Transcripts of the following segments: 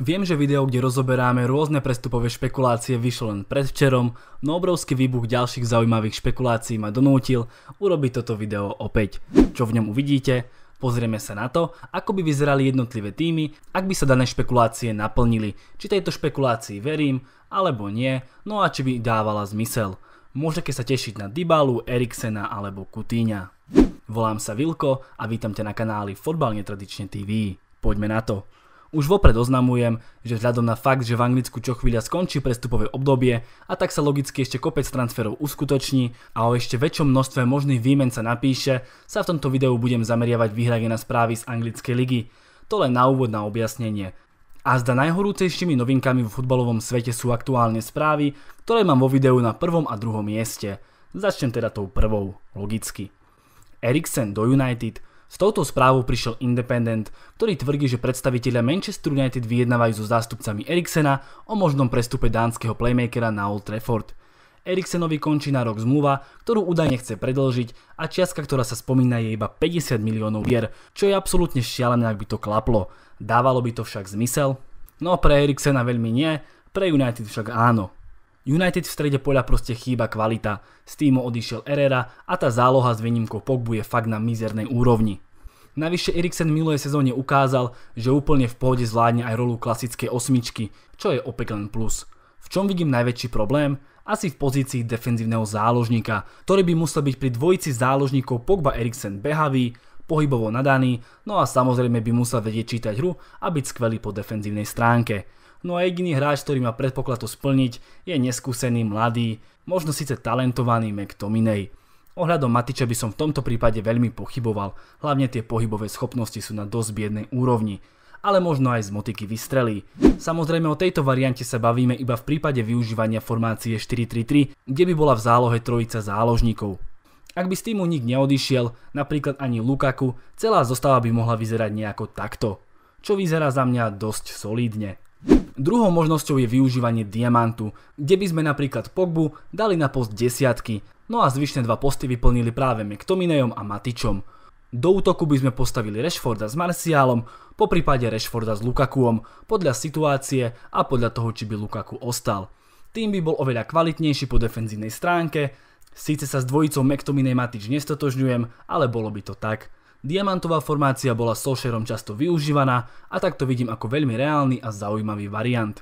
Viem, že video, kde rozoberáme rôzne prestupové špekulácie, vyšlo len predvčerom, no obrovský výbuch ďalších zaujímavých špekulácií ma donútil urobiť toto video opäť. Čo v ňom uvidíte? Pozrieme sa na to, ako by vyzerali jednotlivé týmy, ak by sa dané špekulácie naplnili, či tejto špekulácii verím, alebo nie, no a či by dávala zmysel. Môžete sa tešiť na Dybalu, Eriksena alebo Kutíňa. Volám sa Vilko a vítam ťa na kanáli Fotbal netradične TV. Poďme na to. Už vopred oznamujem, že vzhľadom na fakt, že v Anglicku čo chvíľa skončí prestupové obdobie a tak sa logicky ešte kopec transferov uskutoční a o ešte väčšom množstve možných výmen sa napíše, sa v tomto videu budem zameriavať vyhrade na správy z anglickej ligy. To len na úvod na objasnenie. A zda najhorúcejšími novinkami v futbalovom svete sú aktuálne správy, ktoré mám vo videu na prvom a druhom mieste. Začnem teda tou prvou, logicky. Eriksen do United – s touto správou prišiel Independent, ktorý tvrdí, že predstavitelia Manchester United vyjednávajú so zástupcami Eriksena o možnom prestupe dánskeho playmakera na Old Trafford. Eriksenovi končí na rok zmluva, ktorú údajne chce predlžiť a čiastka, ktorá sa spomína je iba 50 miliónov vier, čo je absolútne šialené, ak by to klaplo. Dávalo by to však zmysel? No pre Eriksena veľmi nie, pre United však áno. United v strede poľa proste chýba kvalita. Z týmu odišiel Herrera a tá záloha s výnimkou Pogbu je fakt na mizernej úrovni. Navyše Eriksen minulej sezóne ukázal, že úplne v pohode zvládne aj rolu klasickej osmičky, čo je opäť len plus. V čom vidím najväčší problém? Asi v pozícii defenzívneho záložníka, ktorý by musel byť pri dvojici záložníkov Pogba Eriksen behavý, pohybovo nadaný, no a samozrejme by musel vedieť čítať hru a byť skvelý po defenzívnej stránke no a jediný hráč, ktorý má predpoklad to splniť, je neskúsený mladý, možno síce talentovaný McTominay. Ohľadom Matiča by som v tomto prípade veľmi pochyboval, hlavne tie pohybové schopnosti sú na dosť biednej úrovni ale možno aj z motiky vystrelí. Samozrejme o tejto variante sa bavíme iba v prípade využívania formácie 4-3-3, kde by bola v zálohe trojica záložníkov. Ak by z týmu nik neodišiel, napríklad ani Lukaku, celá zostava by mohla vyzerať nejako takto, čo vyzerá za mňa dosť solídne. Druhou možnosťou je využívanie diamantu, kde by sme napríklad Pogbu dali na post desiatky, no a zvyšné dva posty vyplnili práve McTominayom a Matičom. Do útoku by sme postavili Rashforda s Marciálom, po prípade Rashforda s Lukakuom, podľa situácie a podľa toho, či by Lukaku ostal. Tým by bol oveľa kvalitnejší po defenzívnej stránke, síce sa s dvojicou McTominay Matič nestotožňujem, ale bolo by to tak. Diamantová formácia bola Solskjaerom často využívaná a tak to vidím ako veľmi reálny a zaujímavý variant.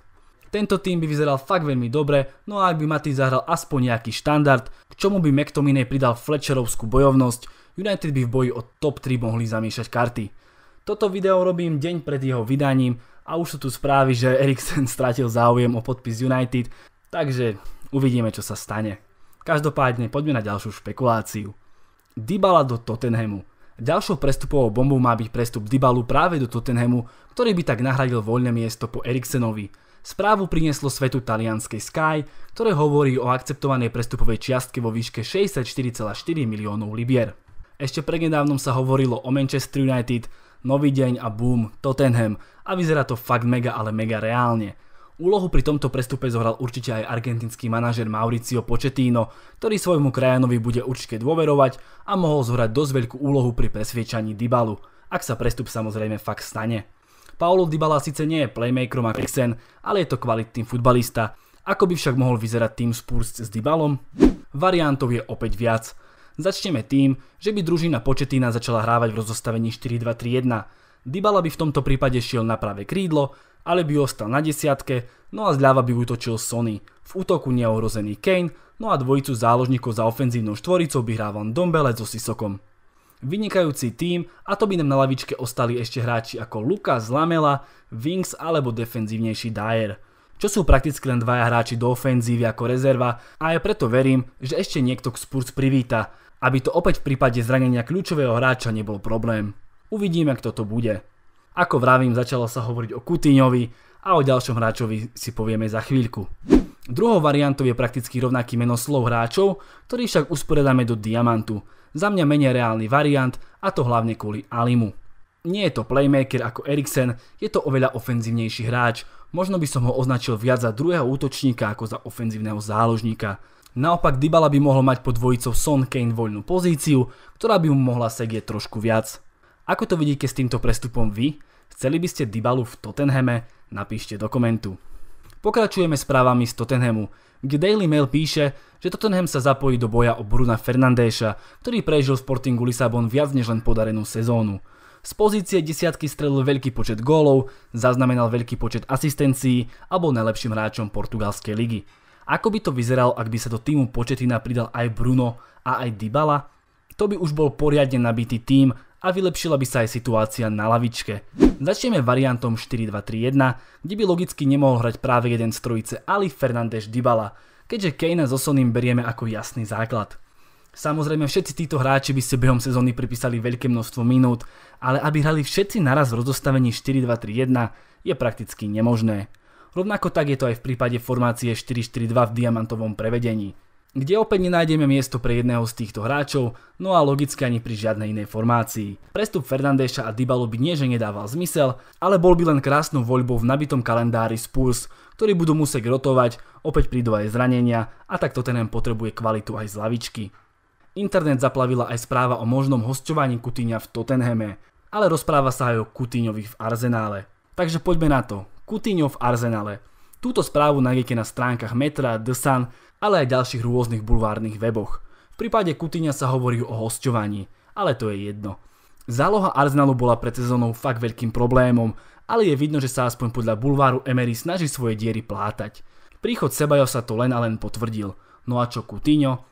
Tento tým by vyzeral fakt veľmi dobre, no a ak by Matý zahral aspoň nejaký štandard, k čomu by McTominay pridal Fletcherovskú bojovnosť, United by v boji o top 3 mohli zamiešať karty. Toto video robím deň pred jeho vydaním a už sú tu správy, že Eriksen stratil záujem o podpis United, takže uvidíme, čo sa stane. Každopádne poďme na ďalšiu špekuláciu. Dybala do Tottenhamu. Ďalšou prestupovou bombou má byť prestup Dybalu práve do Tottenhamu, ktorý by tak nahradil voľné miesto po Eriksenovi. Správu prinieslo svetu talianskej Sky, ktoré hovorí o akceptovanej prestupovej čiastke vo výške 64,4 miliónov libier. Ešte prednedávnom sa hovorilo o Manchester United, nový deň a boom, Tottenham a vyzerá to fakt mega, ale mega reálne. Úlohu pri tomto prestupe zohral určite aj argentinský manažer Mauricio Pochettino, ktorý svojmu krajanovi bude určite dôverovať a mohol zohrať dosť veľkú úlohu pri presviečaní Dybalu, ak sa prestup samozrejme fakt stane. Paolo Dybala síce nie je playmakerom a Krixen, ale je to kvalitný futbalista. Ako by však mohol vyzerať tým Spurs s Dybalom? Variantov je opäť viac. Začneme tým, že by družina Početína začala hrávať v rozostavení 4-2-3-1. Dybala by v tomto prípade šiel na pravé krídlo ale by ostal na desiatke, no a zľava by útočil Sony. V útoku neohrozený Kane, no a dvojicu záložníkov za ofenzívnou štvoricou by hrával Dombele so Sisokom. Vynikajúci tým a to by nám na lavičke ostali ešte hráči ako Lukas Lamela, Wings alebo defenzívnejší Dyer čo sú prakticky len dvaja hráči do ofenzívy ako rezerva a ja preto verím, že ešte niekto k Spurs privíta, aby to opäť v prípade zranenia kľúčového hráča nebol problém. Uvidíme, kto to bude. Ako vravím, začalo sa hovoriť o Kutíňovi a o ďalšom hráčovi si povieme za chvíľku. Druhou variantou je prakticky rovnaký meno slov hráčov, ktorý však usporiadame do diamantu. Za mňa menej reálny variant a to hlavne kvôli Alimu. Nie je to playmaker ako Eriksen, je to oveľa ofenzívnejší hráč. Možno by som ho označil viac za druhého útočníka ako za ofenzívneho záložníka. Naopak Dybala by mohol mať pod dvojicou Son Kane voľnú pozíciu, ktorá by mu mohla segieť trošku viac. Ako to vidíte s týmto prestupom vy? Chceli by ste Dybalu v Tottenhame? Napíšte do komentu. Pokračujeme s právami z Tottenhamu, kde Daily Mail píše, že Tottenham sa zapojí do boja o Bruna Fernandéša, ktorý prežil v Sportingu Lisabon viac než len podarenú sezónu. Z pozície desiatky strelil veľký počet gólov, zaznamenal veľký počet asistencií a bol najlepším hráčom portugalskej ligy. Ako by to vyzeralo, ak by sa do týmu Početina pridal aj Bruno a aj Dybala? To by už bol poriadne nabitý tým a vylepšila by sa aj situácia na lavičke. Začneme variantom 4-2-3-1, kde by logicky nemohol hrať práve jeden z trojice Ali Fernández Dybala, keďže Kane s Osonim berieme ako jasný základ. Samozrejme všetci títo hráči by ste behom sezóny pripísali veľké množstvo minút, ale aby hrali všetci naraz v rozostavení 4-2-3-1 je prakticky nemožné. Rovnako tak je to aj v prípade formácie 4-4-2 v diamantovom prevedení kde opäť nenájdeme miesto pre jedného z týchto hráčov, no a logicky ani pri žiadnej inej formácii. Prestup Fernandéša a Dybalu by nie že nedával zmysel, ale bol by len krásnou voľbou v nabitom kalendári Spurs, ktorý budú musieť rotovať, opäť prídu aj zranenia a tak Tottenham potrebuje kvalitu aj z lavičky. Internet zaplavila aj správa o možnom hosťovaní Kutíňa v Tottenhame, ale rozpráva sa aj o Kutíňových v Arzenále. Takže poďme na to. Kutíňov v Arzenále. Túto správu nájdete na stránkach Metra, The Sun, ale aj ďalších rôznych bulvárnych weboch. V prípade Kutíňa sa hovorí o hosťovaní, ale to je jedno. Záloha Arsenalu bola pred sezónou fakt veľkým problémom, ale je vidno, že sa aspoň podľa bulváru Emery snaží svoje diery plátať. Príchod Sebajo sa to len a len potvrdil. No a čo Coutinho?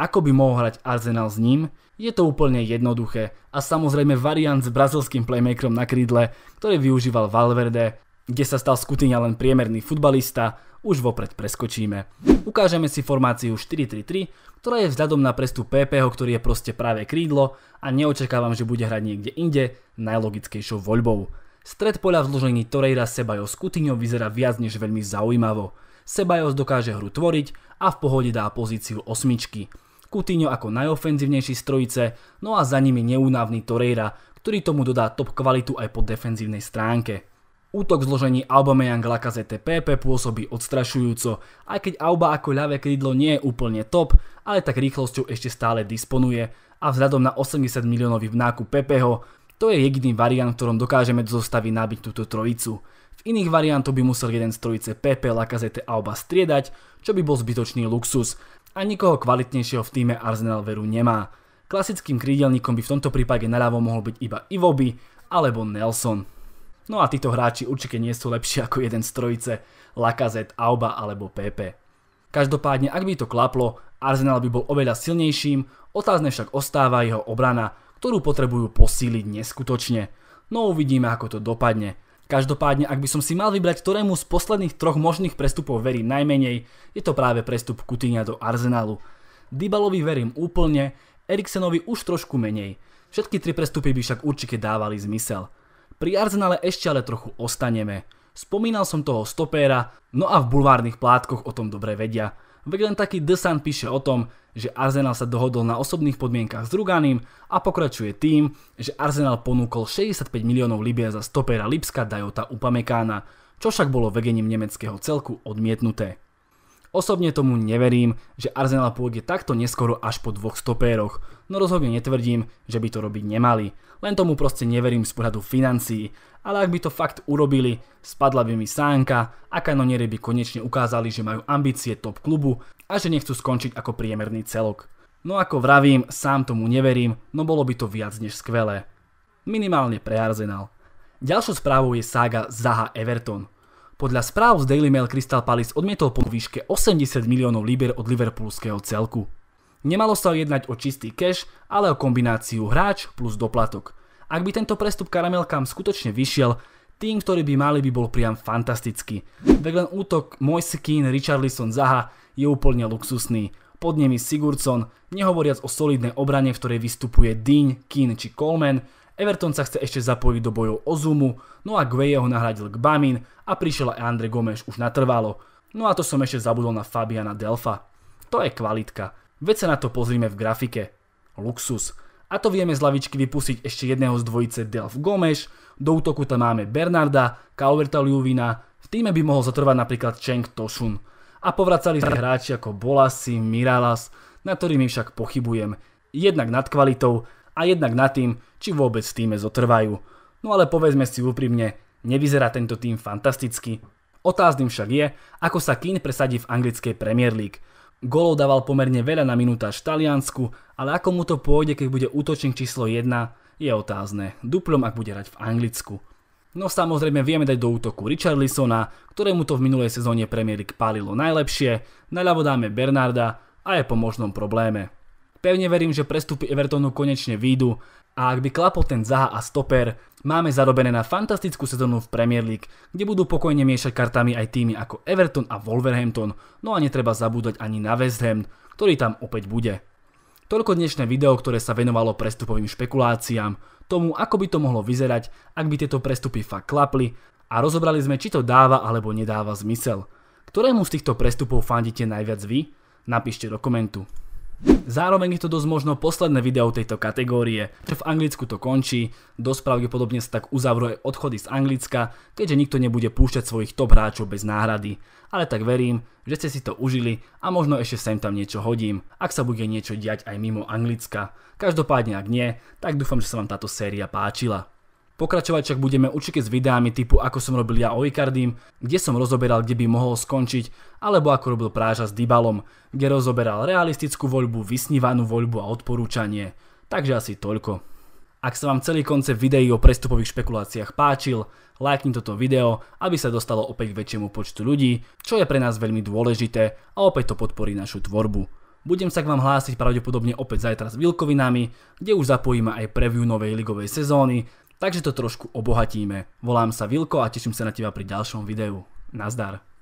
Ako by mohol hrať Arsenal s ním? Je to úplne jednoduché a samozrejme variant s brazilským playmakerom na krídle, ktorý využíval Valverde, kde sa stal skutočne len priemerný futbalista, už vopred preskočíme. Ukážeme si formáciu 4-3-3, ktorá je vzhľadom na prestup PPho, ktorý je proste práve krídlo a neočakávam, že bude hrať niekde inde, najlogickejšou voľbou. Stred poľa v zložení Torreira s Kutinho vyzerá viac než veľmi zaujímavo. Sebajos dokáže hru tvoriť a v pohode dá pozíciu osmičky. Kutinho ako najofenzívnejší strojice, no a za nimi neunávny Torreira, ktorý tomu dodá top kvalitu aj po defenzívnej stránke. Útok v zložení Aubameyang Lacazette PP pôsobí odstrašujúco, aj keď Auba ako ľavé krídlo nie je úplne top, ale tak rýchlosťou ešte stále disponuje a vzhľadom na 80 miliónový vnáku PPho, to je jediný variant, ktorom dokážeme do zostavy nabiť túto trojicu. V iných variantoch by musel jeden z trojice PP, Lacazette Auba striedať, čo by bol zbytočný luxus a nikoho kvalitnejšieho v týme Arsenal veru nemá. Klasickým krídelníkom by v tomto prípade naľavo mohol byť iba Ivoby alebo Nelson. No a títo hráči určite nie sú lepší ako jeden z trojice Lacazette, Auba alebo pepe. Každopádne, ak by to klaplo, Arsenal by bol oveľa silnejším, otázne však ostáva jeho obrana, ktorú potrebujú posíliť neskutočne. No uvidíme, ako to dopadne. Každopádne, ak by som si mal vybrať, ktorému z posledných troch možných prestupov verím najmenej, je to práve prestup Kutinia do Arsenalu. Dybalovi verím úplne, Eriksenovi už trošku menej. Všetky tri prestupy by však určite dávali zmysel. Pri Arsenale ešte ale trochu ostaneme. Spomínal som toho stopéra, no a v bulvárnych plátkoch o tom dobre vedia. Veď len taký Sun píše o tom, že Arsenal sa dohodol na osobných podmienkach s Ruganým a pokračuje tým, že Arsenal ponúkol 65 miliónov libier za stopera Lipska Dajota Upamekána, čo však bolo vegením nemeckého celku odmietnuté. Osobne tomu neverím, že Arsenal pôjde takto neskoro až po dvoch stopéroch, no rozhodne netvrdím, že by to robiť nemali. Len tomu proste neverím z pohľadu financií, ale ak by to fakt urobili, spadla by mi sánka a kanonieri by konečne ukázali, že majú ambície top klubu a že nechcú skončiť ako priemerný celok. No ako vravím, sám tomu neverím, no bolo by to viac než skvelé. Minimálne pre Arsenal. Ďalšou správou je sága Zaha Everton. Podľa správ z Daily Mail Crystal Palace odmietol po výške 80 miliónov liber od liverpoolského celku. Nemalo sa jednať o čistý cash, ale o kombináciu hráč plus doplatok. Ak by tento prestup karamelkám skutočne vyšiel, tým, ktorý by mali, by bol priam fantastický. Veď len útok Moise Keane, Richarlison, Zaha je úplne luxusný. Pod nimi Sigurdsson, nehovoriac o solidnej obrane, v ktorej vystupuje Dean, Keane či Coleman, Everton sa chce ešte zapojiť do bojov o Zumu, no a Gueye ho nahradil k Bamin a prišiel aj Andre Gomes už natrvalo. No a to som ešte zabudol na Fabiana Delfa. To je kvalitka. Veď sa na to pozrime v grafike. Luxus. A to vieme z lavičky vypustiť ešte jedného z dvojice Delf Gomes, do útoku tam máme Bernarda, Calverta Ljuvina, v týme by mohol zatrvať napríklad Cheng Toshun. A povracali sa hráči ako Bolasi, Miralas, na ktorými však pochybujem. Jednak nad kvalitou a jednak nad tým, či vôbec v týme zotrvajú. No ale povedzme si úprimne, nevyzerá tento tým fantasticky. Otázným však je, ako sa Keane presadí v anglickej Premier League. Golov dával pomerne veľa na minúta v Taliansku, ale ako mu to pôjde, keď bude útočník číslo 1, je otázne. Duplom, ak bude hrať v Anglicku. No samozrejme vieme dať do útoku Richarlisona, ktorému to v minulej sezóne Premier League palilo najlepšie, naľavo dáme Bernarda a je po možnom probléme. Pevne verím, že prestupy Evertonu konečne výjdu a ak by klapol ten Zaha a stoper, máme zarobené na fantastickú sezónu v Premier League, kde budú pokojne miešať kartami aj týmy ako Everton a Wolverhampton, no a netreba zabúdať ani na West Ham, ktorý tam opäť bude. Toľko dnešné video, ktoré sa venovalo prestupovým špekuláciám, tomu ako by to mohlo vyzerať, ak by tieto prestupy fakt klapli a rozobrali sme, či to dáva alebo nedáva zmysel. Ktorému z týchto prestupov fandíte najviac vy? Napíšte do komentu. Zároveň je to dosť možno posledné video tejto kategórie, čo v Anglicku to končí, dosť pravdepodobne sa tak uzavrú aj odchody z Anglicka, keďže nikto nebude púšťať svojich top hráčov bez náhrady. Ale tak verím, že ste si to užili a možno ešte sem tam niečo hodím, ak sa bude niečo diať aj mimo Anglicka. Každopádne ak nie, tak dúfam, že sa vám táto séria páčila. Pokračovať však budeme určite s videami typu ako som robil ja o Icardim, kde som rozoberal, kde by mohol skončiť, alebo ako robil Práža s Dybalom, kde rozoberal realistickú voľbu, vysnívanú voľbu a odporúčanie. Takže asi toľko. Ak sa vám celý koncept videí o prestupových špekuláciách páčil, lajkni toto video, aby sa dostalo opäť k väčšiemu počtu ľudí, čo je pre nás veľmi dôležité a opäť to podporí našu tvorbu. Budem sa k vám hlásiť pravdepodobne opäť zajtra s Vilkovinami, kde už zapojíme aj preview novej ligovej sezóny, takže to trošku obohatíme. Volám sa Vilko a teším sa na teba pri ďalšom videu. Nazdar.